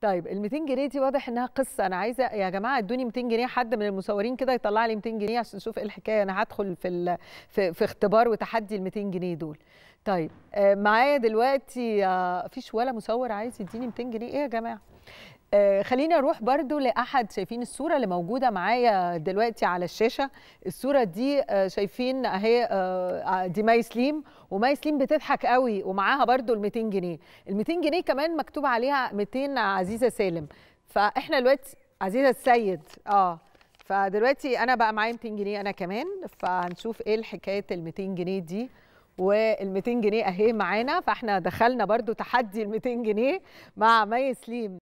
طيب ال 200 جنيه دي واضح انها قصه انا عايزه يا جماعه ادوني 200 جنيه حد من المصورين كده يطلع لي 200 جنيه عشان اشوف ايه الحكايه انا هدخل في في... في اختبار وتحدي ال 200 جنيه دول طيب آه، معايا دلوقتي آه، فيش ولا مصور عايز يديني 200 جنيه ايه يا جماعه آه، خليني اروح برضو لاحد شايفين الصوره اللي موجوده معايا دلوقتي على الشاشه الصوره دي شايفين اهي دي ماي سليم وماي سليم بتضحك قوي ومعاها برضو ال 200 جنيه ال 200 جنيه كمان مكتوب عليها 200 عزيزه سالم فاحنا دلوقتي عزيزه السيد اه فدلوقتي انا بقى معايا 200 جنيه انا كمان فهنشوف ايه الحكايه ال 200 جنيه دي وال200 جنيه اهي معانا فاحنا دخلنا برضو تحدي ال200 جنيه مع مي سليم